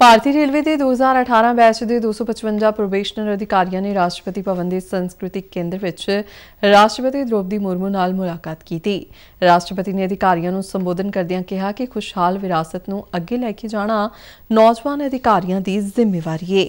ਭਾਰਤੀ railway ਦੇ 2018 batch ਦੇ 255 ਪ੍ਰੋਬੇਸ਼ਨਰ ਅਧਿਕਾਰੀਆਂ ਨੇ ਰਾਸ਼ਟਰਪਤੀ ਭਵਨ ਦੇ ਸੰਸਕ੍ਰਿਤਿਕ ਕੇਂਦਰ ਵਿੱਚ ਰਾਸ਼ਟਰਪਤੀ ਦ੍ਰੋਪਦੀ ਮੁਰਮੂ ਨਾਲ ਮੁਲਾਕਾਤ ਕੀਤੀ। ਰਾਸ਼ਟਰਪਤੀ ਨੇ ਅਧਿਕਾਰੀਆਂ ਨੂੰ ਸੰਬੋਧਨ ਕਰਦਿਆਂ ਕਿਹਾ ਕਿ ਖੁਸ਼ਹਾਲ ਵਿਰਾਸਤ ਨੂੰ ਅੱਗੇ ਲੈ ਕੇ ਜਾਣਾ ਨੌਜਵਾਨ ਅਧਿਕਾਰੀਆਂ ਦੀ ਜ਼ਿੰਮੇਵਾਰੀ ਹੈ।